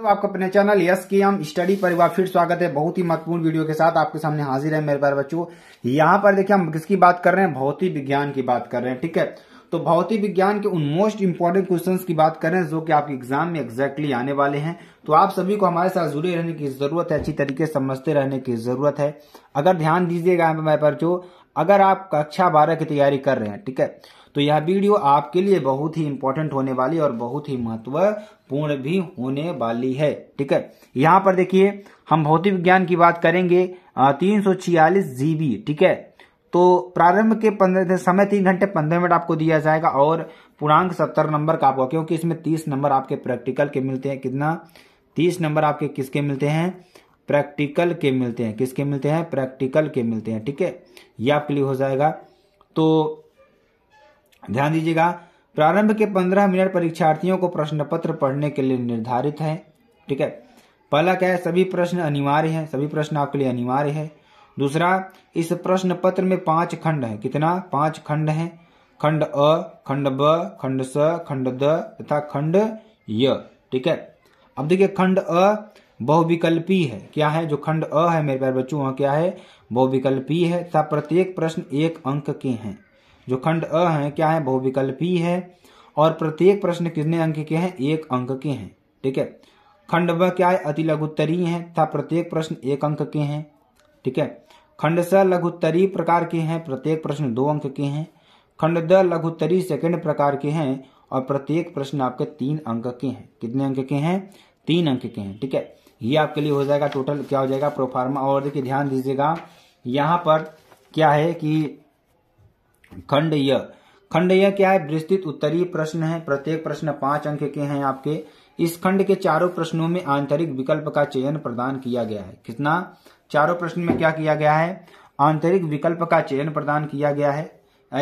तो आपको अपने चैनल यस की हम स्टडी पर फिर स्वागत है बहुत ही महत्वपूर्ण वीडियो के साथ आपके सामने हाजिर है मेरे प्यार बच्चों यहाँ पर देखिए हम किसकी बात कर रहे हैं भौतिक विज्ञान की बात कर रहे हैं ठीक है तो भौतिक विज्ञान के उन मोस्ट इम्पोर्टेंट क्वेश्चन की बात कर रहे हैं जो कि आपके एग्जाम में एक्जैक्टली exactly आने वाले हैं तो आप सभी को हमारे साथ जुड़े रहने की जरूरत है अच्छी तरीके से समझते रहने की जरूरत है अगर ध्यान दीजिएगा हमारे पर जो अगर आप कक्षा बारह की तैयारी कर रहे हैं ठीक है तो यह वीडियो आपके लिए बहुत ही इंपॉर्टेंट होने वाली और बहुत ही महत्वपूर्ण भी होने वाली है ठीक है यहाँ पर देखिए हम भौतिक विज्ञान की बात करेंगे तीन सौ छियालीस जीबी ठीक है तो प्रारंभ के पंद्रह समय तीन घंटे पंद्रह मिनट आपको दिया जाएगा और पूर्णांक सत्तर नंबर का आपको क्योंकि इसमें तीस नंबर आपके प्रैक्टिकल के मिलते हैं कितना तीस नंबर आपके किसके मिलते हैं प्रैक्टिकल के मिलते हैं किसके मिलते हैं प्रैक्टिकल के मिलते हैं ठीक है यह आपके लिए हो जाएगा तो ध्यान दीजिएगा प्रारंभ के पंद्रह मिनट परीक्षार्थियों को प्रश्न पत्र पढ़ने के लिए निर्धारित है ठीक है पहला क्या है सभी प्रश्न अनिवार्य है सभी प्रश्न आपके लिए अनिवार्य है दूसरा इस प्रश्न पत्र में पांच खंड है कितना पांच खंड है खंड अ खंड ब खंड स खंड द तथा खंड य ठीक है अब देखिए खंड अ बहुविकल्पी है क्या है जो खंड अ है मेरे प्यार बच्चों वह क्या है बहुविकल्पी है तथा प्रत्येक प्रश्न एक अंक के हैं जो खंड अ है क्या है बहुविकल्पी है और प्रत्येक प्रश्न कितने अंक के हैं एक अंक के हैं ठीक है खंड ब क्या है अति लघुत्तरी है तथा प्रत्येक प्रश्न एक अंक के हैं ठीक है खंड स लघुत्तरी प्रकार के हैं प्रत्येक प्रश्न दो अंक के हैं खंड द लघुत्तरी सेकंड प्रकार के हैं और प्रत्येक प्रश्न आपके तीन अंक के हैं कितने अंक के हैं तीन अंक के हैं ठीक है ये आपके लिए हो जाएगा टोटल क्या हो जाएगा प्रोफार्मा और देखिए ध्यान दीजिएगा यहाँ पर क्या है कि खंड य खंड यह क्या है विस्तृत उत्तरीय प्रश्न है प्रत्येक प्रश्न पांच अंक के हैं आपके इस खंड के चारों प्रश्नों में आंतरिक विकल्प का चयन प्रदान किया गया है कितना चारों प्रश्न में क्या किया गया है आंतरिक विकल्प का चयन प्रदान किया गया है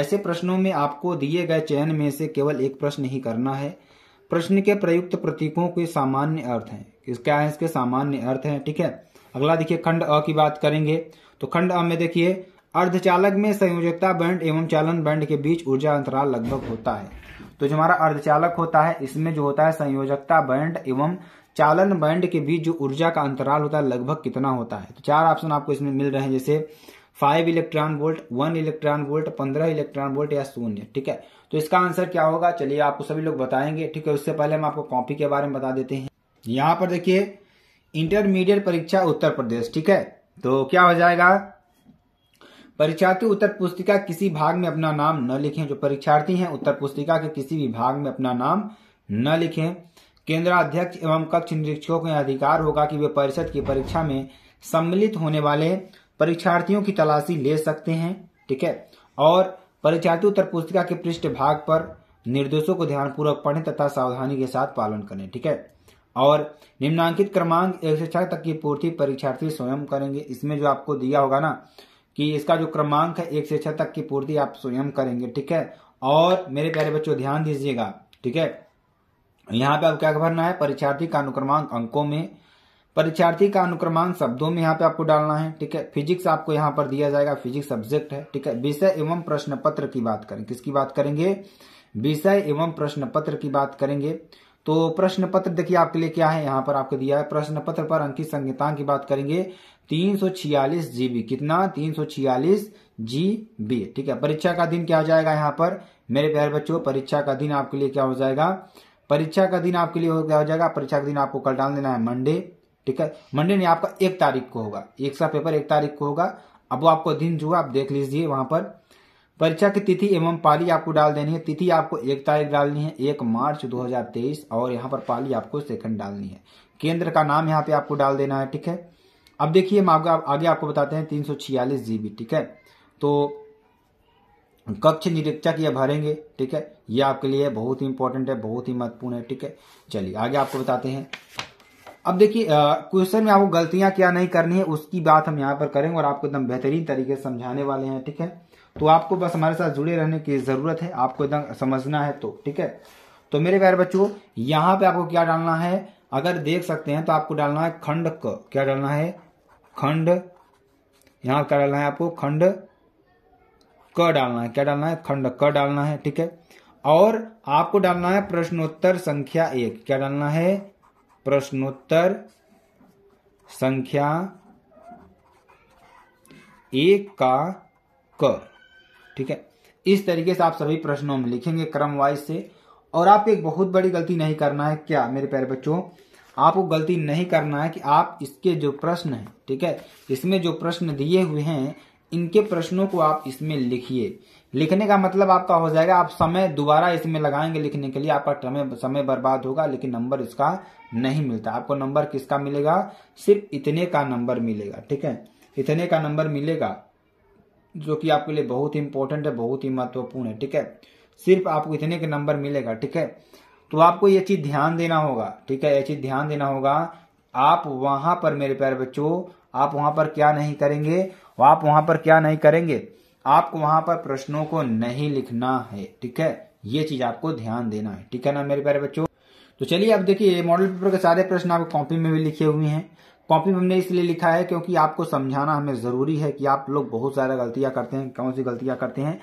ऐसे प्रश्नों में आपको दिए गए चयन में से केवल एक प्रश्न ही करना है प्रश्न के प्रयुक्त प्रतीकों के सामान्य अर्थ हैं क्या है इसके सामान्य अर्थ हैं ठीक है अगला देखिए खंड अ की बात करेंगे तो खंड अ में देखिए अर्धचालक में संयोजकता बैंड एवं चालन बैंड के बीच ऊर्जा अंतराल लगभग होता है तो जो हमारा अर्धचालक होता है इसमें जो होता है संयोजकता बैंड एवं चालन बैंड के बीच जो ऊर्जा का अंतराल होता है लगभग कितना होता है तो चार ऑप्शन आपको इसमें मिल रहे हैं जैसे five electron volt one electron volt पंद्रह इलेक्ट्रॉन वोल्ट या शून्य ठीक है तो इसका आंसर क्या होगा चलिए आपको सभी लोग बताएंगे ठीक है उससे पहले हम आपको कॉपी के बारे में बता देते हैं यहाँ पर देखिए इंटरमीडिएट परीक्षा उत्तर प्रदेश ठीक है तो क्या हो जाएगा परीक्षार्थी उत्तर पुस्तिका किसी भाग में अपना नाम न लिखें जो परीक्षार्थी हैं उत्तर पुस्तिका के किसी भी भाग में अपना नाम न लिखें केंद्राध्यक्ष एवं कक्ष निरीक्षकों को अधिकार होगा कि वे परिषद की परीक्षा में सम्मिलित होने वाले परीक्षार्थियों की तलाशी ले सकते हैं ठीक है और परीक्षार्थी उत्तर पुस्तिका के पृष्ठ भाग पर निर्देशों को ध्यानपूर्वक पढ़ें तथा सावधानी के साथ पालन करें ठीक है और निम्नांकित क्रमांक एक से छह तक की पूर्ति परीक्षार्थी स्वयं करेंगे इसमें जो आपको दिया होगा ना कि इसका जो क्रमांक है एक से छह तक की पूर्ति आप स्वयं करेंगे ठीक है और मेरे प्यारे बच्चों ध्यान दीजिएगा ठीक है यहाँ पे आप क्या भरना है परीक्षार्थी का अनुक्रमांक अंकों में परीक्षार्थी का अनुक्रमांक शब्दों में यहाँ पे आपको डालना है ठीक है फिजिक्स आपको यहाँ पर दिया जाएगा फिजिक्स सब्जेक्ट है ठीक है विषय एवं प्रश्न पत्र की बात करें किसकी बात करेंगे विषय एवं प्रश्न पत्र की बात करेंगे तो प्रश्न पत्र देखिए आपके लिए क्या है यहाँ पर आपको दिया है प्रश्न पत्र पर अंकित संहिता की बात करेंगे तीन सौ छियालीस जीबी कितना तीन सौ छियालीस जी बी ठीक है परीक्षा का दिन क्या हो जाएगा यहाँ पर मेरे प्यारे बच्चों परीक्षा का दिन आपके लिए क्या हो जाएगा परीक्षा का दिन आपके लिए हो क्या हो जाएगा परीक्षा का दिन आपको कल डाल देना है मंडे ठीक है मंडे नहीं आपका एक तारीख को होगा एक सा पेपर एक तारीख को होगा अब वो आपको दिन जो है आप देख लीजिए वहां पर परीक्षा की तिथि एवं पाली आपको डाल देनी है तिथि आपको एक तारीख डालनी है एक मार्च 2023 और यहाँ पर पाली आपको सेकंड डालनी है केंद्र का नाम यहाँ पे आपको डाल देना है ठीक है अब देखिए हम आगे, आगे आपको बताते हैं तीन सौ जीबी ठीक है तो कक्ष निरीक्षक ये भरेंगे ठीक है ये आपके लिए बहुत ही इंपॉर्टेंट है बहुत ही महत्वपूर्ण है ठीक है चलिए आगे आपको बताते हैं अब देखिए क्वेश्चन में आपको गलतियां क्या नहीं करनी है उसकी बात हम यहाँ पर करेंगे और आपको एकदम बेहतरीन तरीके से समझाने वाले हैं ठीक है तो आपको बस हमारे साथ जुड़े रहने की ज़रूरत है आपको एकदम समझना है तो ठीक है तो मेरे प्यारे बच्चों यहाँ पे आपको क्या डालना है अगर देख सकते हैं तो आपको डालना है खंड क क्या डालना है खंड यहाँ क्या डालना है आपको खंड क डालना है क्या डालना है खंड क डालना है ठीक है और आपको डालना है प्रश्नोत्तर संख्या एक क्या डालना है प्रश्नोत्तर संख्या एक का क ठीक है इस तरीके से आप सभी प्रश्नों में लिखेंगे क्रम वाइज से और आपको एक बहुत बड़ी गलती नहीं करना है क्या मेरे प्यारे बच्चों आपको गलती नहीं करना है कि आप इसके जो प्रश्न है ठीक है इसमें जो प्रश्न दिए हुए हैं इनके प्रश्नों को आप इसमें लिखिए लिखने का मतलब आपका हो जाएगा आप समय दोबारा इसमें लगाएंगे लिखने के लिए आपका समय समय बर्बाद होगा लेकिन नंबर इसका नहीं मिलता आपको नंबर किसका मिलेगा सिर्फ इतने का नंबर मिलेगा ठीक है इतने का नंबर मिलेगा जो कि आपके लिए बहुत ही इंपॉर्टेंट है बहुत ही महत्वपूर्ण है ठीक है सिर्फ आपको इतने के नंबर मिलेगा ठीक है तो आपको ये चीज ध्यान देना होगा ठीक है ये चीज ध्यान देना होगा आप वहां पर मेरे प्यारे बच्चों आप वहां पर क्या नहीं करेंगे आप वहां पर क्या नहीं करेंगे आपको वहां पर प्रश्नों को नहीं लिखना है ठीक है ये चीज आपको ध्यान देना है ठीक है ना मेरे प्यारे बच्चों तो चलिए अब देखिए मॉडल पेपर के सारे प्रश्न आपको कॉपी में भी लिखे हुए हैं कॉपी में हमने इसलिए लिखा है क्योंकि आपको समझाना हमें ज़रूरी है कि आप लोग बहुत ज़्यादा गलतियां करते हैं कौन सी गलतियां करते हैं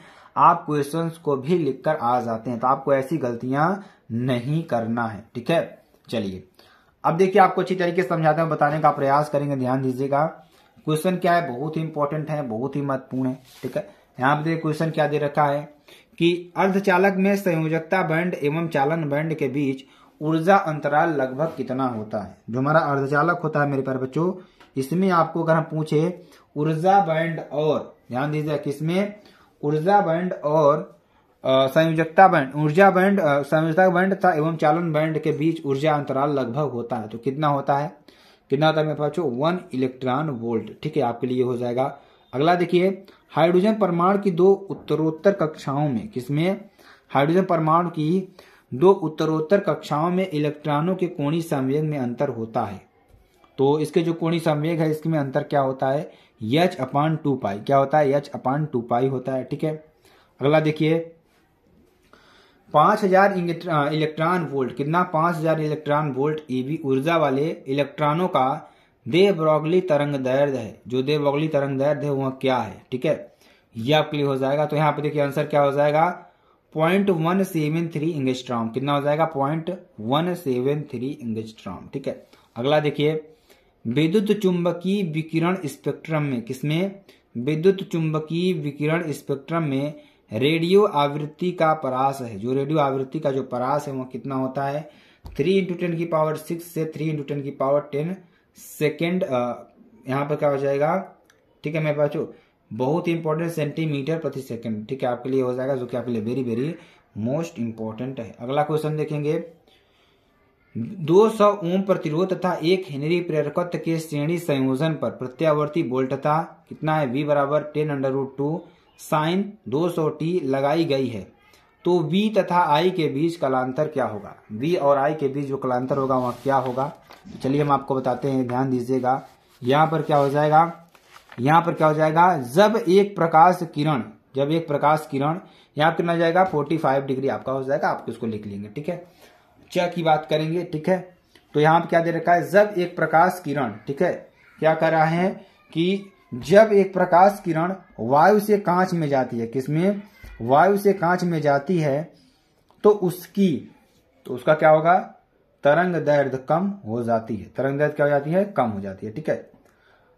आप क्वेश्चन को भी लिखकर आ जाते हैं तो आपको ऐसी गलतियां नहीं करना है ठीक है चलिए अब देखिए आपको अच्छी तरीके से समझाते हैं बताने का प्रयास करेंगे ध्यान दीजिएगा क्वेश्चन क्या है बहुत ही इंपॉर्टेंट है बहुत ही महत्वपूर्ण है ठीक है यहाँ पे देखिए क्वेश्चन क्या दे रखा है कि अर्धचालक में संयोजकता बैंड एवं चालन बैंड के बीच ऊर्जा अंतराल लगभग कितना होता है जो हमारा अर्धचालक होता है मेरे प्यारे बच्चों इसमें आपको अगर हम पूछे ऊर्जा बैंड और ध्यान दीजिए किसमें ऊर्जा बैंड और संयोजकता बैंड ऊर्जा बैंड संयोजकता बैंड था एवं चालन बैंड के बीच ऊर्जा अंतराल लगभग होता है तो कितना होता है कितना होता है मेरे पास वन इलेक्ट्रॉन वोल्ट ठीक है आपके लिए हो जाएगा अगला देखिए हाइड्रोजन परमाणु की दो उत्तरोत्तर कक्षाओं में किसमें हाइड्रोजन परमाणु की दो उत्तरोत्तर कक्षाओं में इलेक्ट्रॉनों के कोणीय संवेग में अंतर होता है तो इसके जो कोणीय संवेग है इसमें अंतर क्या होता है यच अपान टू पाई क्या होता है यच अपान टू पाई होता है ठीक है अगला देखिए पांच हजार इलेक्ट्रॉन वोल्ट कितना पांच हजार इलेक्ट्रॉन वोल्ट ईवी ऊर्जा वाले इलेक्ट्रॉनों का देवरोगली तरंग दर्द है जो देव तरंग दर्द है वह क्या है ठीक है यह क्लियर हो जाएगा तो यहाँ पे देखिए आंसर क्या हो जाएगा point one seven three angstrom कितना हो जाएगा point one seven three angstrom ठीक है अगला देखिए विद्युत चुंबकीय विकिरण स्पेक्ट्रम में किसमें विद्युत चुंबकीय विकिरण स्पेक्ट्रम में रेडियो आवृत्ति का परास है जो रेडियो आवृत्ति का जो परास है वो कितना होता है थ्री इंटू टेन की पावर सिक्स से थ्री इंटू टेन की पावर टेन सेकेंड यहाँ पर क्या हो जाएगा ठीक है मैं बच्चों बहुत इंपॉर्टेंट सेंटीमीटर प्रति सेकंड ठीक है आपके लिए हो जाएगा जो कि आपके लिए वेरी वेरी मोस्ट इंपॉर्टेंट है अगला क्वेश्चन देखेंगे 200 सौ ओम प्रतिरोध तथा एक हेनरी प्रेरकत्व के श्रेणी संयोजन पर प्रत्यावर्ती वोल्टता कितना है वी बराबर ten under root two sine दो सौ टी लगाई गई है तो वी तथा आई के बीच कलांतर क्या होगा वी और आई के बीच जो कलांतर होगा वहां क्या होगा चलिए हम आपको बताते हैं ध्यान दीजिएगा यहाँ पर क्या हो जाएगा यहां पर क्या हो जाएगा जब एक प्रकाश किरण जब एक प्रकाश किरण यहाँ कितना हो जाएगा 45 डिग्री आपका हो जाएगा आप उसको लिख लेंगे ठीक है च की बात करेंगे ठीक है तो यहां पर क्या दे रखा है जब एक प्रकाश किरण ठीक है क्या कर रहा है कि जब एक प्रकाश किरण वायु से कांच में जाती है किसमें वायु से कांच में जाती है तो उसकी तो उसका क्या होगा तरंग दर्द कम हो जाती है तरंग दर्द क्या हो जाती है कम हो जाती है ठीक है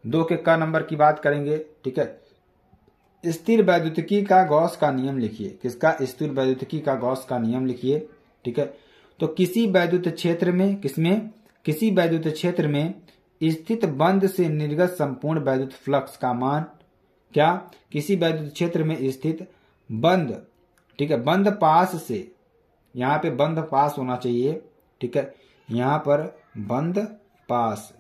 दो के क नंबर की बात करेंगे ठीक है स्थिर वैद्युतिकी का गौस का नियम लिखिए किसका स्थिर वैद्युतिकी का गौस का नियम लिखिए ठीक है तो किसी वैद्युत क्षेत्र में किसमें किसी वैद्युत क्षेत्र में स्थित बंद से निर्गत संपूर्ण वैद्युत फ्लक्स का मान क्या किसी वैद्युत क्षेत्र में स्थित बंद ठीक है बंद पास से यहां पे बंद पास होना चाहिए ठीक है यहां पर बंद पास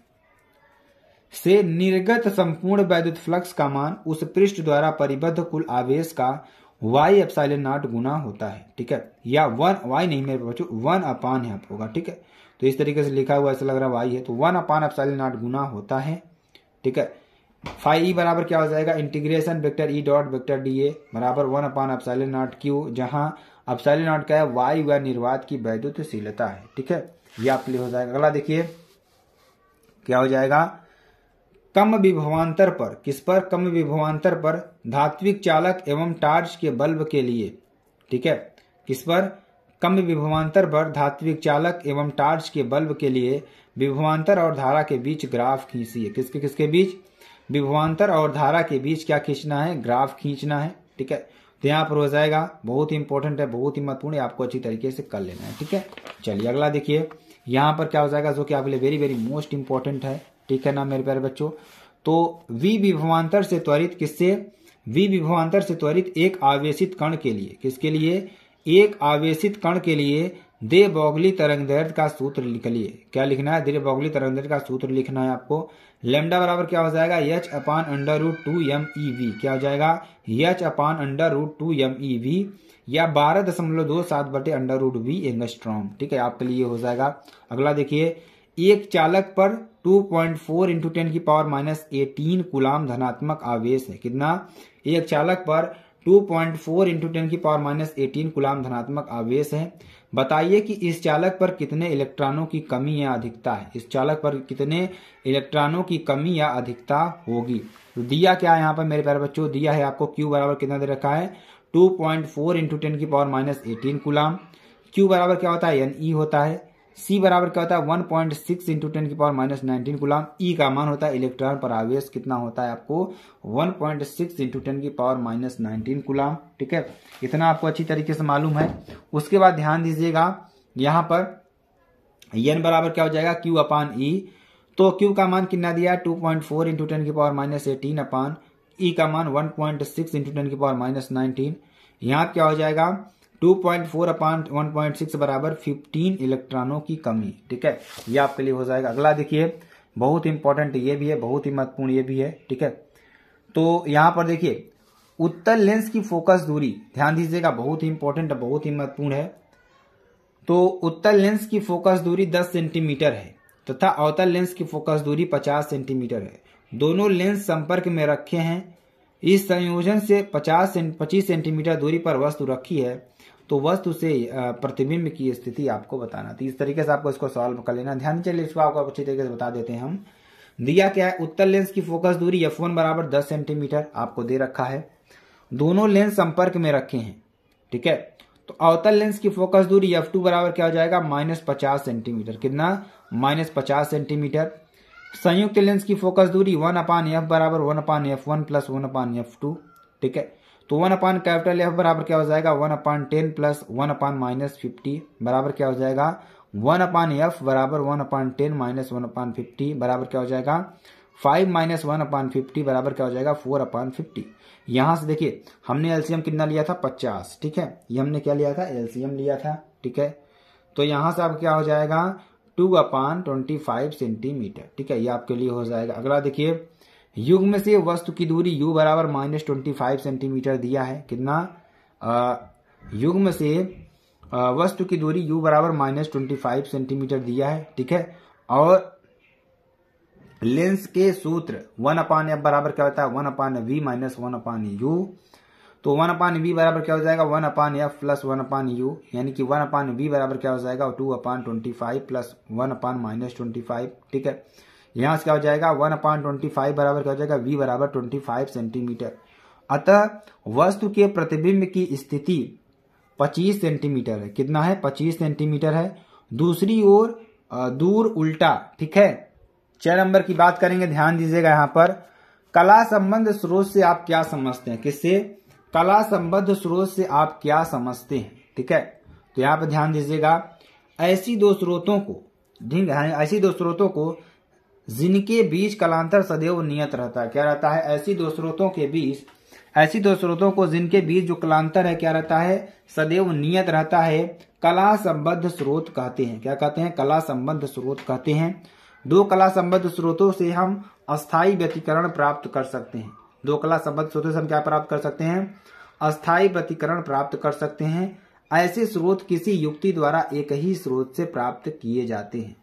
से निर्गत संपूर्ण वैद्युत फ्लक्स का मान उस पृष्ठ द्वारा परिबद्ध कुल आवेश का वाई एप्साइलन नॉट गुना होता है ठीक है या वन वाई नहीं मेरे बच्चों वन अपान है होगा ठीक है तो इस तरीके से लिखा हुआ ऐसा लग रहा है वाई है तो वन अपान एप्साइलन नॉट गुना होता है ठीक है फाइव ई e बराबर क्या हो जाएगा integration vector E dot vector D A बराबर one upon epsilon naught Q जहां अपसाइलन नॉट का है वाई व निर्वात की वैद्युतशीलता है ठीक है यह आपके लिए हो जाएगा अगला देखिए क्या हो जाएगा कम विभवांतर पर किस पर कम विभवांतर पर धात्विक चालक एवं टार्च के बल्ब के लिए ठीक है किस पर कम विभवांतर पर धात्विक चालक एवं टार्च के बल्ब के लिए विभवांतर और धारा के बीच ग्राफ खींचिए किसके किसके बीच विभवांतर और धारा के बीच क्या खींचना है ग्राफ खींचना है ठीक है तो यहाँ पर हो जाएगा बहुत ही इंपॉर्टेंट है बहुत ही महत्वपूर्ण आपको अच्छी तरीके से कर लेना है ठीक है चलिए अगला देखिए यहाँ पर क्या हो जाएगा जो कि आपके लिए वेरी वेरी मोस्ट इंपॉर्टेंट है ठीक है ना मेरे प्यारे बच्चों तो वी विभवांतर से त्वरित किससे वी विभवांतर से त्वरित एक आवेशित कण के लिए किसके लिए एक आवेशित कण के लिए दे बौगली तरंग दर्द का सूत्र निकलिए क्या लिखना है दे बौगली तरंग दर्द का सूत्र लिखना है आपको लेमडा बराबर क्या हो जाएगा H upon under root two M E V क्या हो जाएगा H upon under root two M E V या बारह दशमलव दो सात बटे अंडर रूट वी एंगस्ट्रॉम ठीक है आपके लिए हो जाएगा अगला देखिए एक चालक पर two point four into ten की पावर माइनस एटीन कुलाम धनात्मक आवेश है कितना एक चालक पर two point four into ten की पावर माइनस एटीन कुलाम धनात्मक आवेश है बताइए कि इस चालक पर कितने इलेक्ट्रॉनों की कमी या अधिकता है इस चालक पर कितने इलेक्ट्रॉनों की कमी या अधिकता होगी तो दिया क्या है यहाँ पर मेरे प्यारे बच्चों दिया है आपको क्यू बराबर कितना दे रखा है two point four into ten की power minus eighteen coulomb Q बराबर क्या होता है एन ई e होता है सी बराबर क्या होता है one point six into ten की power minus nineteen coulomb E का मान होता है इलेक्ट्रॉन पर आवेश कितना होता है आपको one point six into ten की पावर माइनस नाइनटीन गुलाम ठीक है इतना आपको अच्छी तरीके से मालूम है उसके बाद ध्यान दीजिएगा यहाँ पर यन बराबर क्या हो जाएगा क्यू अपान ई e. तो क्यू का मान कितना दिया two point four into ten की power minus eighteen upon E e का मान one point six into ten की पावर माइनस नाइनटीन यहाँ क्या हो जाएगा 2.4 अपॉन 1.6 बराबर 15 इलेक्ट्रॉनों की कमी ठीक है ये आपके लिए हो जाएगा अगला देखिए बहुत इंपॉर्टेंट ये भी है बहुत ही महत्वपूर्ण ये भी है ठीक है तो यहाँ पर देखिए उत्तर लेंस की फोकस दूरी ध्यान दीजिएगा बहुत ही इंपॉर्टेंट बहुत ही महत्वपूर्ण है तो उत्तर लेंस की फोकस दूरी 10 सेंटीमीटर है तथा तो अवतल लेंस की फोकस दूरी 50 सेंटीमीटर है दोनों लेंस संपर्क में रखे हैं इस संयोजन से 50 पच्चीस सेंटीमीटर दूरी पर वस्तु रखी है तो वस्तु से प्रतिबिंब की स्थिति आपको बताना तो इस तरीके से आपको इसको सॉल्व कर लेना ध्यान चलिए इसको आपको अच्छी तरीके से बता देते हैं हम दिया क्या है उत्तर लेंस की फोकस दूरी एफ वन बराबर दस सेंटीमीटर आपको दे रखा है दोनों लेंस संपर्क में रखे हैं ठीक है तो अवतल लेंस की फोकस दूरी एफ टू बराबर क्या हो जाएगा माइनस पचास सेंटीमीटर कितना माइनस पचास सेंटीमीटर संयुक्त लेंस की फोकस दूरी वन अपान एफ बराबर one upon F one plus one upon F two ठीक है तो वन अपान कैपिटल एफ बराबर क्या हो जाएगा one upon ten plus one upon minus fifty बराबर क्या हो जाएगा वन अपान एफ बराबर one upon ten minus one upon fifty बराबर क्या हो जाएगा five minus one upon fifty बराबर क्या हो जाएगा फोर अपान फिफ्टी यहां से देखिए हमने एलसीएम कितना लिया था पचास ठीक है ये हमने क्या लिया था एलसीएम लिया था ठीक है तो यहां से अब क्या हो जाएगा two upon twenty five centimetre ठीक है ये आपके लिए हो जाएगा अगला देखिए युग्म से वस्तु की दूरी u बराबर माइनस ट्वेंटी फाइव सेंटीमीटर दिया है कितना युग्म से वस्तु की दूरी u बराबर माइनस ट्वेंटी फाइव सेंटीमीटर दिया है ठीक है और लेंस के सूत्र वन अपान एफ बराबर क्या होता है one upon V minus one upon U तो वन अपान वी बराबर क्या हो जाएगा one upon F plus one upon U यानी कि वन अपान वी बराबर क्या हो जाएगा two upon twenty five plus one upon minus twenty five ठीक है यहां से क्या हो जाएगा वन अपॉइंट ट्वेंटी फाइव बराबर क्या हो जाएगा वी बराबर ट्वेंटी फाइव सेंटीमीटर अतः वस्तु के प्रतिबिंब की स्थिति पच्चीस सेंटीमीटर है कितना है पच्चीस सेंटीमीटर है दूसरी ओर दूर उल्टा ठीक है छह नंबर की बात करेंगे ध्यान दीजिएगा यहाँ पर कला संबंध स्रोत से आप क्या समझते हैं किससे कला संबद्ध स्रोत से आप क्या समझते हैं ठीक है तो यहाँ पर ध्यान दीजिएगा ऐसी दो स्रोतों को ठीक है ऐसी दो स्रोतों को जिनके बीच कलांतर सदैव नियत रहता है क्या रहता है ऐसी दो स्रोतों के बीच ऐसी दो स्रोतों को जिनके बीच जो कलांतर है क्या रहता है सदैव नियत रहता है कला संबद्ध स्रोत कहते हैं क्या कहते हैं कला संबद्ध स्रोत कहते हैं दो कला संबद्ध स्रोतों से हम अस्थाई व्यतीकरण प्राप्त कर सकते हैं दो कला संबद्ध स्रोतों से हम क्या प्राप्त कर सकते हैं अस्थाई व्यतीकरण प्राप्त कर सकते हैं ऐसे स्रोत किसी युक्ति द्वारा एक ही स्रोत से प्राप्त किए जाते हैं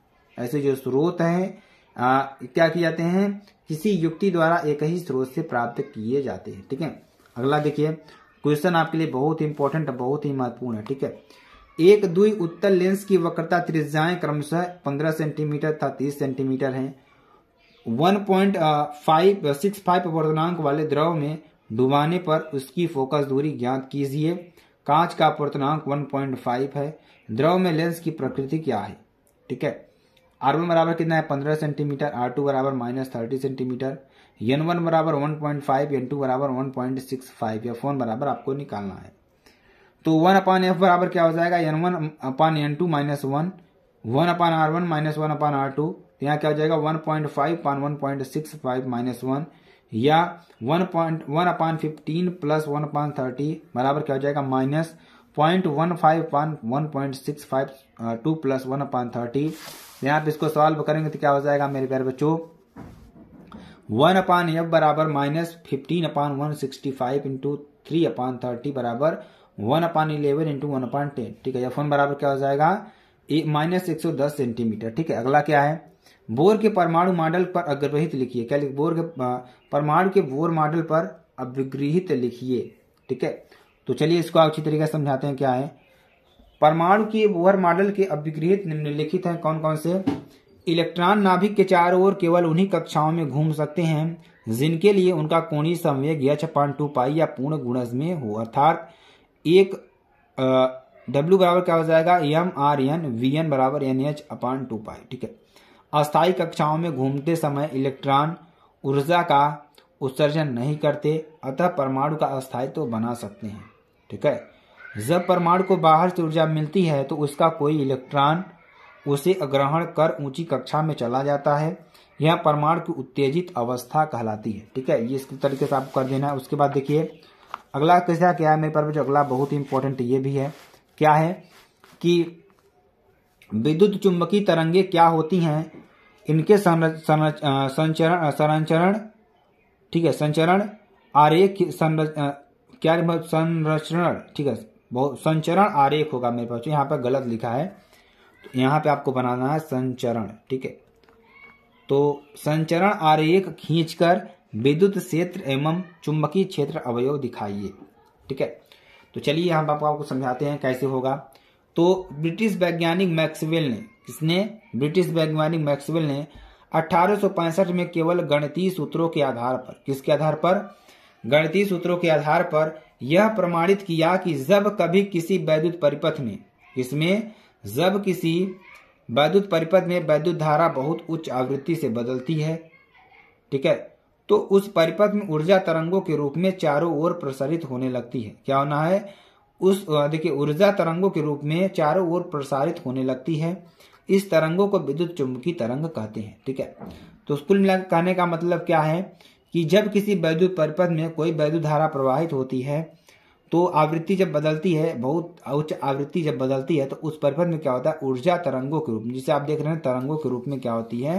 ऐसे जो स्रोत हैं आ, क्या किए जाते हैं किसी युक्ति द्वारा एक ही स्रोत से प्राप्त किए जाते हैं ठीक है अगला देखिए क्वेश्चन आपके लिए बहुत इंपॉर्टेंट बहुत ही महत्वपूर्ण है ठीक है एक दुई उत्तर लेंस की वक्रता त्रिज्याएं क्रमशः पंद्रह सेंटीमीटर तथा तीस सेंटीमीटर हैं one point five six five वर्तनांक वाले द्रव में डुबाने पर उसकी फोकस दूरी ज्ञात कीजिए कांच का वर्तनांक 1.5 है द्रव में लेंस की प्रकृति क्या है ठीक है आर वन बराबर कितना है पंद्रह सेंटीमीटर आर टू बराबर minus thirty centimetre N one बराबर one point five N two बराबर one point six five F one बराबर आपको निकालना है तो वन अपान एफ बराबर क्या हो जाएगा N one upon N two minus one one upon R one minus one upon R two यहाँ क्या हो जाएगा one point five upon one point six five minus one या one point one upon fifteen plus one upon thirty बराबर क्या हो जाएगा minus point one five upon one point six five two plus one upon thirty यहाँ पे इसको solve करेंगे तो क्या हो जाएगा मेरे प्यारे बच्चों वन अपान एफ बराबर minus fifteen upon one sixty five into three upon thirty बराबर one upon eleven into one upon ten ठीक है एफ वन बराबर क्या हो जाएगा माइनस एक सौ दस सेंटीमीटर ठीक है अगला क्या है बोर के परमाणु मॉडल पर अग्रहित लिखिए क्या लिखिए बोर के परमाणु के बोर मॉडल पर अभिगृहित लिखिए ठीक है तो चलिए इसको अच्छी तरीके से समझाते हैं क्या है परमाणु के बोहर मॉडल के अभिगृहित निम्नलिखित हैं कौन कौन से इलेक्ट्रॉन नाभिक के चारों ओर केवल उन्हीं कक्षाओं में घूम सकते हैं जिनके लिए उनका कोणीय संवेग यच टू पाई या पूर्ण गुणज में हो अर्थात एक डब्ल्यू बराबर क्या हो जाएगा M R N V N बराबर N H upon two pi ठीक है अस्थायी कक्षाओं में घूमते समय इलेक्ट्रॉन ऊर्जा का उत्सर्जन नहीं करते अतः परमाणु का अस्थायित्व तो बना सकते हैं ठीक है जब परमाणु को बाहर से ऊर्जा मिलती है तो उसका कोई इलेक्ट्रॉन उसे ग्रहण कर ऊंची कक्षा में चला जाता है यह परमाणु की उत्तेजित अवस्था कहलाती है ठीक है ये इस तरीके से आपको कर देना है उसके बाद देखिए अगला कैसा क्या है मेरे पर जो अगला बहुत ही इंपॉर्टेंट ये भी है क्या है कि विद्युत चुंबकीय तरंगे क्या होती हैं इनके संरचरण संरचरण ठीक है संचरण आरेख संरचना क्या मतलब संरचरण ठीक है बहुत संचरण आरेख होगा मेरे पास तो यहाँ पर गलत लिखा है तो यहाँ पे आपको बनाना है संचरण ठीक है तो संचरण आरेख खींचकर विद्युत क्षेत्र एवं चुंबकीय क्षेत्र अवयव दिखाइए ठीक है तो चलिए यहाँ पर आपको समझाते हैं कैसे होगा तो ब्रिटिश वैज्ञानिक मैक्सवेल ने किसने ब्रिटिश वैज्ञानिक मैक्सवेल ने अठारह में केवल गणतीय सूत्रों के आधार पर किसके आधार पर गणतीय सूत्रों के आधार पर यह प्रमाणित किया कि जब कभी किसी वैद्युत परिपथ में इसमें जब किसी वैद्युत परिपथ में वैद्युत धारा बहुत उच्च आवृत्ति से बदलती है ठीक है तो उस परिपथ में ऊर्जा तरंगों के रूप में चारों ओर प्रसारित होने लगती है क्या होना है उस देखिए ऊर्जा तरंगों के रूप में चारों ओर प्रसारित होने लगती है इस तरंगों को विद्युत चुंबकीय तरंग कहते हैं ठीक है तो कुल मिलाकर कहने का मतलब क्या है कि जब किसी वैद्युत परिपथ में कोई वैद्युत धारा प्रवाहित होती है तो आवृत्ति जब बदलती है बहुत उच्च आवृत्ति जब बदलती है तो उस परिपथ में क्या होता है ऊर्जा तरंगों के रूप में जिसे आप देख रहे हैं तरंगों के रूप में क्या होती है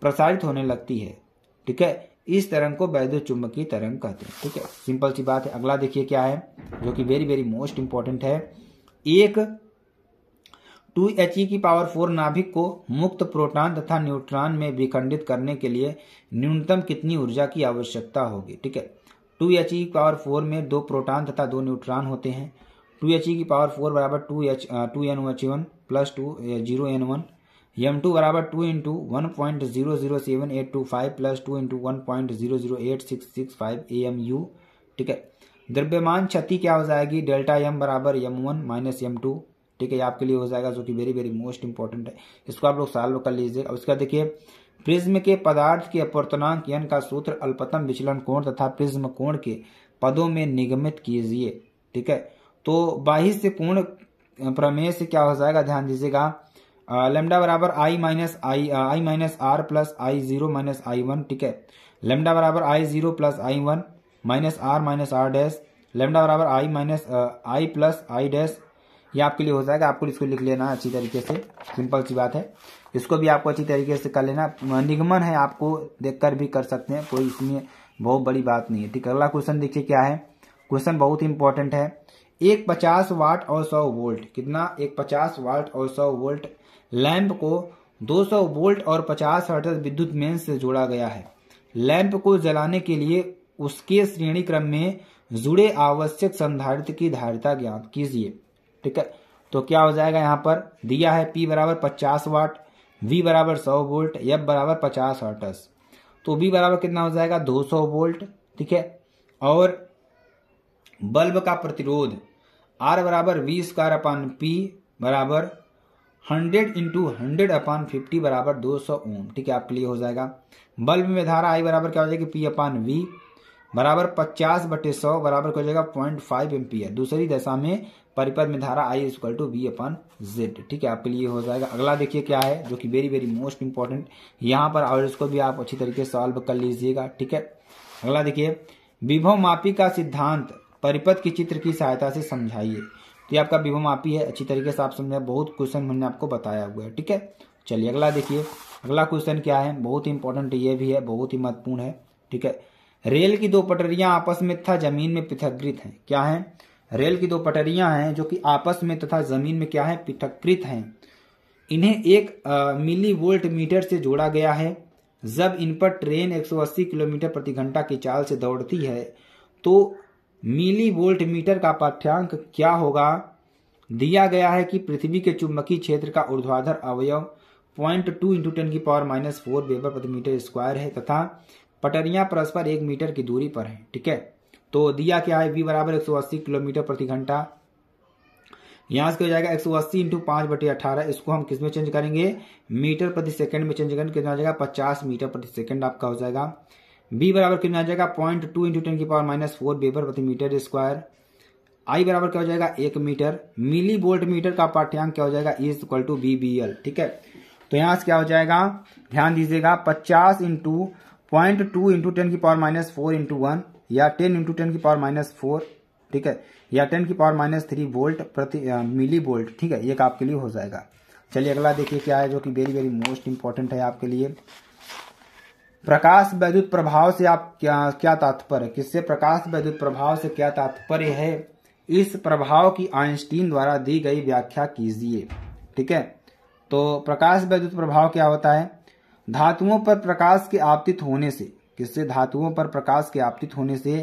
प्रसारित होने लगती है ठीक है इस तरंग को वैद्युत चुंबकीय तरंग कहते हैं ठीक है सिंपल सी बात है अगला देखिए क्या है जो कि वेरी वेरी मोस्ट इंपॉर्टेंट है एक टू एच ई की पावर फोर नाभिक को मुक्त प्रोटॉन तथा न्यूट्रॉन में विखंडित करने के लिए न्यूनतम कितनी ऊर्जा की आवश्यकता होगी ठीक है टू एच ई की पावर फोर में दो प्रोटॉन तथा दो न्यूट्रॉन होते हैं टू एच ई की पावर फोर बराबर two H two N H one plus two zero N one M two बराबर two into one point zero zero seven eight two five plus two into one point zero zero eight six six five A M U ठीक है द्रव्यमान क्षति क्या हो जाएगी delta M बराबर M one minus M two ठीक है आपके लिए हो जाएगा जो कि वेरी वेरी मोस्ट इंपॉर्टेंट है इसको आप लोग सॉल्व कर लीजिए अब इसका देखिए प्रिज्म के पदार्थ के अपवर्तनांक यन का सूत्र अल्पतम विचलन कोण तथा प्रिज्म कोण के पदों में निगमित कीजिए ठीक है तो बाहिर से कोण प्रमेय से क्या हो जाएगा ध्यान दीजिएगा लेमडा बराबर I minus I I minus R plus I zero minus I one ठीक है लेमडा बराबर I zero plus I one minus R minus R dash lambda बराबर I minus I plus I dash ये आपके लिए हो जाएगा आपको इसको लिख लेना अच्छी तरीके से सिंपल सी बात है इसको भी आपको अच्छी तरीके से कर लेना निगमन है आपको देखकर भी कर सकते हैं कोई इसमें बहुत बड़ी बात नहीं है ठीक अगला क्वेश्चन देखिए क्या है क्वेश्चन बहुत इंपॉर्टेंट है एक पचास वाट और सौ वोल्ट कितना एक पचास वाट और सौ वोल्ट लैंप को सौ वोल्ट और पचास हर्ट्ज विद्युत मेन से जोड़ा गया है लैंप को जलाने के लिए उसके श्रेणी क्रम में जुड़े आवश्यक संधारित की धारिता ज्ञात कीजिए ठीक है तो क्या हो जाएगा यहाँ पर दिया है पी बराबर पचास वाट वी बराबर सौ वोल्ट एफ बराबर पचास हॉटस तो वी बराबर कितना हो जाएगा दो सौ वोल्ट ठीक है और बल्ब का प्रतिरोध आर बराबर वी स्क्वायर अपान पी बराबर hundred into hundred upon fifty बराबर दो सौ ओम ठीक है आपके लिए हो जाएगा बल्ब में धारा आई बराबर क्या हो जाएगी पी अपान वी बराबर पचास बटे सौ बराबर क्या हो जाएगा पॉइंट फाइव एम्पियर दूसरी दशा में परिपद में धारा I equal to V upon Z ठीक है आपके लिए हो जाएगा अगला देखिए क्या है जो कि वेरी वेरी मोस्ट इंपॉर्टेंट यहाँ पर और इसको भी आप अच्छी तरीके से सॉल्व कर लीजिएगा ठीक है अगला देखिए विभव मापी का सिद्धांत परिपथ के चित्र की सहायता से समझाइए तो ये आपका विभव मापी है अच्छी तरीके से आप समझा बहुत क्वेश्चन मैंने आपको बताया हुआ है ठीक है चलिए अगला देखिए अगला क्वेश्चन क्या है बहुत ही इंपॉर्टेंट ये भी है बहुत ही महत्वपूर्ण है ठीक है रेल की दो पटरियां आपस में था जमीन में पृथकृत हैं क्या हैं रेल की दो पटरियां हैं जो कि आपस में तथा जमीन में क्या है पृथककृत हैं इन्हें एक मिली वोल्ट मीटर से जोड़ा गया है जब इन पर ट्रेन 180 किलोमीटर प्रति घंटा की चाल से दौड़ती है तो मिली वोल्ट मीटर का पाठ्यांक क्या होगा दिया गया है कि पृथ्वी के चुंबकीय क्षेत्र का ऊर्ध्वाधर अवयव पॉइंट टू इंटू टेन की पावर माइनस फोर वेबर प्रति मीटर स्क्वायर है तथा पटरियां परस्पर एक मीटर की दूरी पर है ठीक है तो दिया क्या है वी बराबर एक सौ अस्सी किलोमीटर प्रति घंटा यहाँ से हो जाएगा एक सौ अस्सी इंटू पाँच बटे अठारह इसको हम किस में चेंज करेंगे मीटर प्रति सेकंड में चेंज करेंगे कितना हो जाएगा पचास मीटर प्रति सेकंड आपका हो जाएगा बी बराबर कितना जाएगा पॉइंट टू इंटू टेन की पावर माइनस फोर बेबर प्रति मीटर स्क्वायर आई बराबर क्या हो जाएगा एक मीटर मिली वोल्ट मीटर का पाठ्यांक क्या हो जाएगा is equal to B B L ठीक है तो यहाँ से क्या हो जाएगा ध्यान दीजिएगा पचास into point two into ten की power minus four into one या टेन इंटू टेन की पावर माइनस फोर ठीक है या टेन की पावर माइनस थ्री वोल्ट प्रति मिली वोल्ट ठीक है ये आपके लिए हो जाएगा चलिए अगला देखिए क्या है जो कि वेरी वेरी मोस्ट इंपॉर्टेंट है आपके लिए प्रकाश वैद्युत प्रभाव से आप क्या क्या तात्पर्य किससे प्रकाश वैद्युत प्रभाव से क्या तात्पर्य है इस प्रभाव की आइंस्टीन द्वारा दी गई व्याख्या कीजिए ठीक है तो प्रकाश वैद्युत प्रभाव क्या होता है धातुओं पर प्रकाश के आपतित होने से जिससे धातुओं पर प्रकाश के आपतित होने से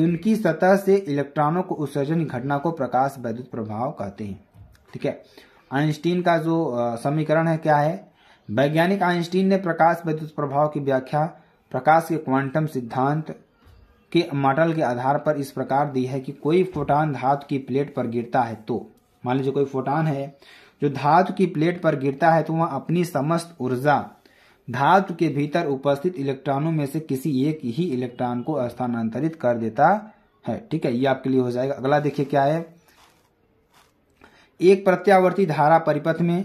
उनकी सतह से इलेक्ट्रॉनों को उत्सर्जन घटना को प्रकाश वैद्युत प्रभाव कहते हैं ठीक है आइंस्टीन का जो समीकरण है क्या है वैज्ञानिक आइंस्टीन ने प्रकाश वैद्युत प्रभाव की व्याख्या प्रकाश के क्वांटम सिद्धांत के मॉडल के आधार पर इस प्रकार दी है कि कोई फोटान धातु की प्लेट पर गिरता है तो मान लीजिए कोई फोटान है जो धातु की प्लेट पर गिरता है तो वह अपनी समस्त ऊर्जा धातु के भीतर उपस्थित इलेक्ट्रॉनों में से किसी एक ही इलेक्ट्रॉन को स्थानांतरित कर देता है ठीक है ये आपके लिए हो जाएगा अगला देखिए क्या है एक प्रत्यावर्ती धारा परिपथ में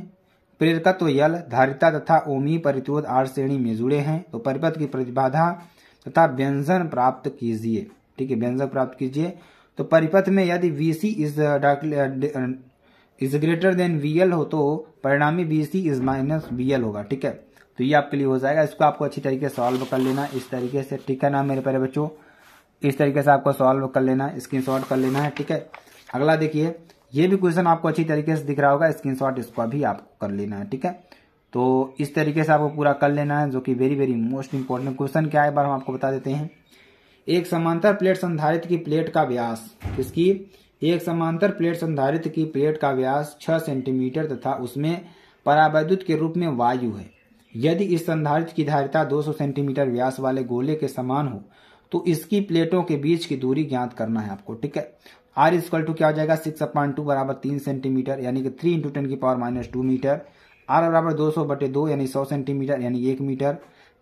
प्रेरकत्व यल धारिता तथा ओमी परित्रोध आर श्रेणी में जुड़े हैं तो परिपथ की प्रतिबाधा तथा व्यंजन प्राप्त कीजिए ठीक है व्यंजन प्राप्त कीजिए तो परिपथ में यदि V C is is greater than V हो तो परिणामी V C is minus V होगा ठीक है तो ये आपके लिए हो जाएगा इसको आपको अच्छी तरीके से सॉल्व कर लेना इस तरीके से ठीक है ना मेरे प्यारे बच्चों इस तरीके से आपको सॉल्व कर लेना स्क्रीन कर लेना है ठीक है अगला देखिए ये भी क्वेश्चन आपको अच्छी तरीके से दिख रहा होगा स्क्रीन इसको भी आपको कर लेना है ठीक है तो इस तरीके से आपको पूरा कर लेना है जो कि very very most important question क्या है बार हम आपको बता देते हैं एक समांतर प्लेट संधारित की प्लेट का व्यास इसकी एक समांतर प्लेट संधारित की प्लेट का व्यास छह सेंटीमीटर तथा उसमें परावैद्युत के रूप में वायु है यदि इस संधारित्र की धारिता 200 सेंटीमीटर व्यास वाले गोले के समान हो तो इसकी प्लेटों के बीच की दूरी ज्ञात करना है आपको ठीक है आर इजक्वल टू क्या हो जाएगा सिक्स अपॉइंट टू बराबर तीन सेंटीमीटर यानी कि थ्री इंटू टेन की power minus two metre R बराबर दो सौ बटे दो यानी सौ सेंटीमीटर यानी एक मीटर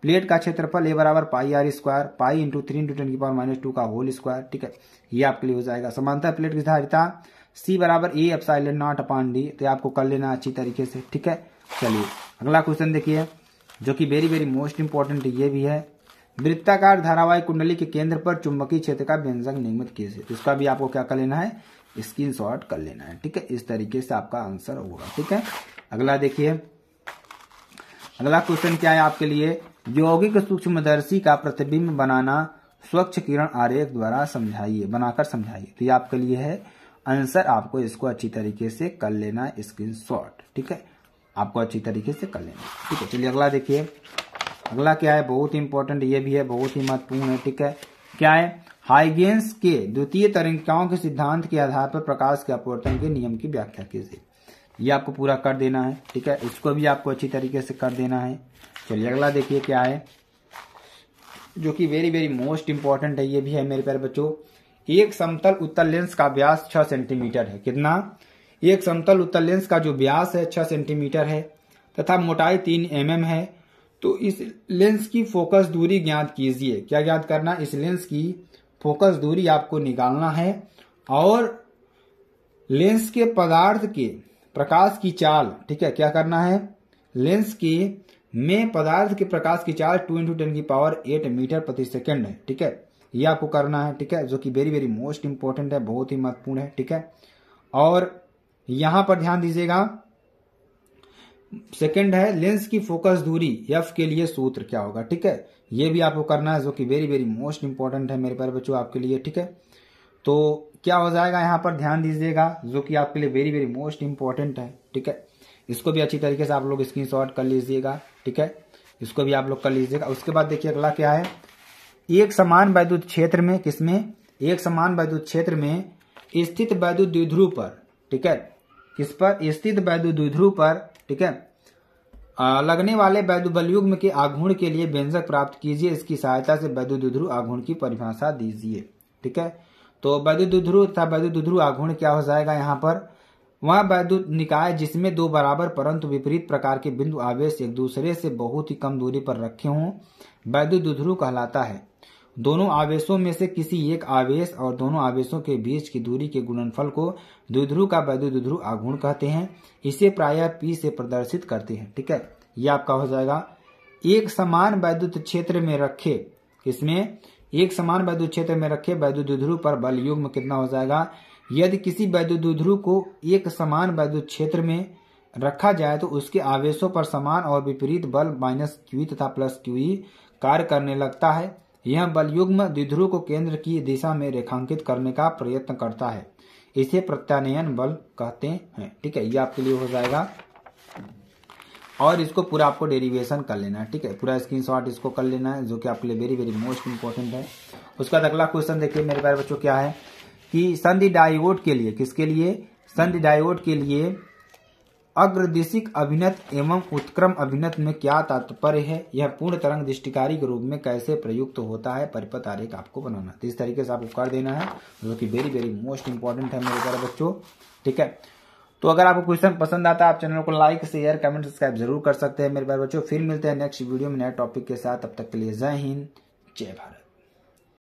प्लेट का क्षेत्रफल ए बराबर pi R square pi into three into ten की पावर माइनस टू का होल स्क्वायर ठीक है ये आपके लिए हो जाएगा समानता प्लेट की धारिता सी बराबर A epsilon naught upon D तो आपको कर लेना अच्छी तरीके से ठीक है चलिए अगला क्वेश्चन देखिए जो कि वेरी वेरी मोस्ट इंपॉर्टेंट ये भी है वृत्ताकार धारावाहिक कुंडली के केंद्र पर चुंबकीय क्षेत्र का व्यंजक निर्मित कैसे इसका भी आपको क्या कर लेना है स्क्रीन शॉट कर लेना है ठीक है इस तरीके से आपका आंसर होगा ठीक है अगला देखिए अगला क्वेश्चन क्या है आपके लिए यौगिक सूक्ष्मदर्शी का प्रतिबिंब बनाना स्वच्छ किरण आरेख द्वारा समझाइए बनाकर समझाइए तो ये आपके लिए है आंसर आपको इसको अच्छी तरीके से कर लेना स्क्रीन शॉट ठीक है आपको अच्छी तरीके से कर लेना ठीक है चलिए अगला देखिए अगला क्या है बहुत इंपॉर्टेंट ये भी है बहुत ही महत्वपूर्ण है ठीक है क्या है हाइगेंस के द्वितीय तरंगिकाओं के सिद्धांत के आधार पर प्रकाश के अपवर्तन के नियम की व्याख्या कीजिए ये आपको पूरा कर देना है ठीक है इसको भी आपको अच्छी तरीके से कर देना है चलिए अगला देखिए क्या है जो कि वेरी वेरी मोस्ट इंपॉर्टेंट है ये भी है मेरे प्यारे बच्चों एक समतल उत्तर लेंस का व्यास छह सेंटीमीटर है कितना एक समतल उत्तल लेंस का जो व्यास है छह सेंटीमीटर है तथा मोटाई तीन एम mm है तो इस लेंस की फोकस दूरी ज्ञात कीजिए क्या ज्ञात करना इस लेंस की फोकस दूरी आपको निकालना है और लेंस के पदार्थ के प्रकाश की चाल ठीक है क्या करना है लेंस के में पदार्थ के प्रकाश की चाल टू इंटू टेन की पावर एट मीटर प्रति सेकेंड है ठीक है ये आपको करना है ठीक है जो कि वेरी वेरी मोस्ट इंपॉर्टेंट है बहुत ही महत्वपूर्ण है ठीक है और यहां पर ध्यान दीजिएगा सेकंड है लेंस की फोकस दूरी एफ के लिए सूत्र क्या होगा ठीक है ये भी आपको करना है जो कि वेरी वेरी मोस्ट इंपॉर्टेंट है मेरे पर बच्चों आपके लिए ठीक है तो क्या हो जाएगा यहां पर ध्यान दीजिएगा जो कि आपके लिए वेरी वेरी मोस्ट इंपॉर्टेंट है ठीक है इसको भी अच्छी तरीके से आप लोग स्क्रीन कर लीजिएगा ठीक है इसको भी आप लोग कर लीजिएगा उसके बाद देखिए अगला क्या है एक समान वैद्युत क्षेत्र में किसमें एक समान वैद्युत क्षेत्र में स्थित वैद्युत द्विध्रुव पर ठीक है किस पर स्थित वैद्य द्विध्रुव पर ठीक है लगने वाले वैद्य बलयुग्म के आघूर्ण के लिए व्यंजक प्राप्त कीजिए इसकी सहायता से वैद्य द्विध्रुव आघूर्ण की परिभाषा दीजिए ठीक है तो वैद्य द्विध्रुव तथा वैद्य द्विध्रुव आघूर्ण क्या हो जाएगा यहाँ पर वह वैद्य निकाय जिसमें दो बराबर परंतु विपरीत प्रकार के बिंदु आवेश एक दूसरे से बहुत ही कम दूरी पर रखे हों वैद्य दुध्रु कहलाता है दोनों आवेशों में से किसी एक आवेश और दोनों आवेशों के बीच की दूरी के गुणनफल को द्विध्रुव का वैद्युध्रुव आगुण कहते हैं इसे प्रायः पी से प्रदर्शित करते हैं ठीक है यह आपका हो जाएगा एक समान वैद्युत क्षेत्र में रखे इसमें एक समान वैद्युत क्षेत्र में रखे वैद्युत ध्रुव पर बल युग्म कितना हो जाएगा यदि किसी वैद्युत ध्रुव को एक समान वैद्युत क्षेत्र में रखा जाए तो उसके आवेशों पर समान और विपरीत बल माइनस क्यू तथा प्लस क्यू e कार्य करने लगता है यह बल युग्म द्विध्रुव को केंद्र की दिशा में रेखांकित करने का प्रयत्न करता है इसे प्रत्यानयन बल कहते हैं ठीक है ये आपके लिए हो जाएगा और इसको पूरा आपको डेरिवेशन कर लेना है ठीक है पूरा स्क्रीनशॉट इसको कर लेना है जो कि आपके लिए वेरी वेरी मोस्ट इंपॉर्टेंट है उसके बाद अगला क्वेश्चन देखिए मेरे प्यारे बच्चों क्या है कि संधि डायोड के लिए किसके लिए संधि डायोड के लिए अग्रदिशिक अभिनत एवं उत्क्रम अभिनत में क्या तात्पर्य है यह पूर्ण तरंग दृष्टिकारी के रूप में कैसे प्रयुक्त होता है परिपथ आरेख आपको बनाना तो इस तरीके से आपको कर देना है जो कि वेरी वेरी मोस्ट इंपॉर्टेंट है मेरे प्यारे बच्चों ठीक है तो अगर आपको क्वेश्चन पसंद आता है आप चैनल को लाइक शेयर कमेंट सब्सक्राइब जरूर कर सकते हैं मेरे प्यारे बच्चों फिर मिलते हैं नेक्स्ट वीडियो में नए टॉपिक के साथ अब तक के लिए जय हिंद जय भारत